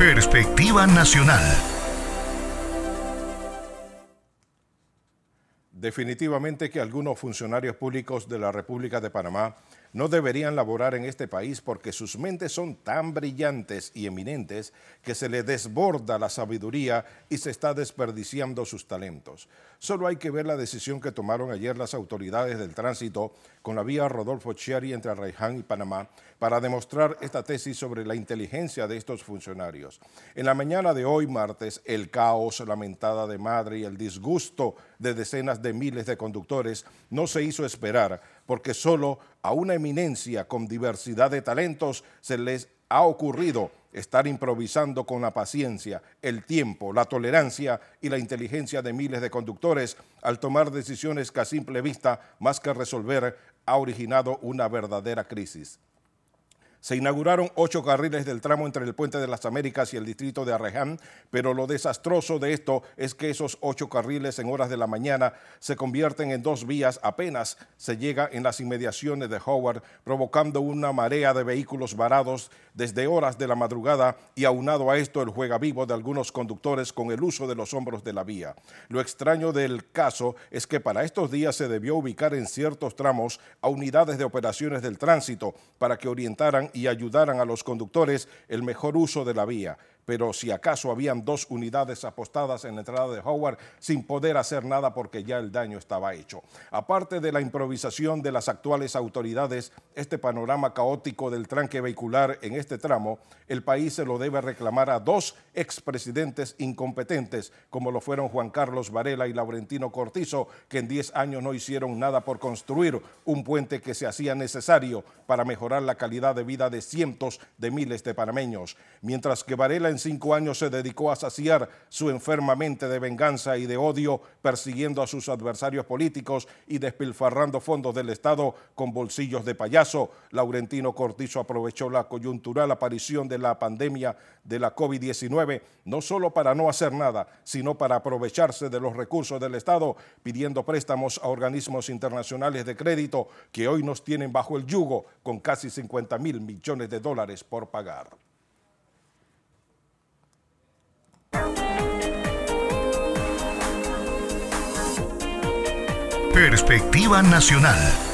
Perspectiva Nacional. Definitivamente que algunos funcionarios públicos de la República de Panamá no deberían laborar en este país porque sus mentes son tan brillantes y eminentes que se le desborda la sabiduría y se está desperdiciando sus talentos. Solo hay que ver la decisión que tomaron ayer las autoridades del tránsito con la vía Rodolfo Chiari entre Arraiján y Panamá para demostrar esta tesis sobre la inteligencia de estos funcionarios. En la mañana de hoy, martes, el caos, lamentada de madre y el disgusto de decenas de miles de conductores no se hizo esperar porque solo a una eminencia con diversidad de talentos se les ha ocurrido estar improvisando con la paciencia, el tiempo, la tolerancia y la inteligencia de miles de conductores al tomar decisiones que a simple vista, más que resolver, ha originado una verdadera crisis. Se inauguraron ocho carriles del tramo entre el Puente de las Américas y el distrito de Arreján, pero lo desastroso de esto es que esos ocho carriles en horas de la mañana se convierten en dos vías apenas se llega en las inmediaciones de Howard, provocando una marea de vehículos varados desde horas de la madrugada y aunado a esto el juega vivo de algunos conductores con el uso de los hombros de la vía. Lo extraño del caso es que para estos días se debió ubicar en ciertos tramos a unidades de operaciones del tránsito para que orientaran y ayudaran a los conductores el mejor uso de la vía pero si acaso habían dos unidades apostadas en la entrada de Howard sin poder hacer nada porque ya el daño estaba hecho. Aparte de la improvisación de las actuales autoridades, este panorama caótico del tranque vehicular en este tramo, el país se lo debe reclamar a dos expresidentes incompetentes, como lo fueron Juan Carlos Varela y Laurentino Cortizo, que en 10 años no hicieron nada por construir un puente que se hacía necesario para mejorar la calidad de vida de cientos de miles de panameños. Mientras que Varela en cinco años se dedicó a saciar su enferma mente de venganza y de odio, persiguiendo a sus adversarios políticos y despilfarrando fondos del Estado con bolsillos de payaso. Laurentino Cortizo aprovechó la coyuntural aparición de la pandemia de la COVID-19, no solo para no hacer nada, sino para aprovecharse de los recursos del Estado, pidiendo préstamos a organismos internacionales de crédito que hoy nos tienen bajo el yugo con casi 50 mil millones de dólares por pagar. Perspectiva Nacional.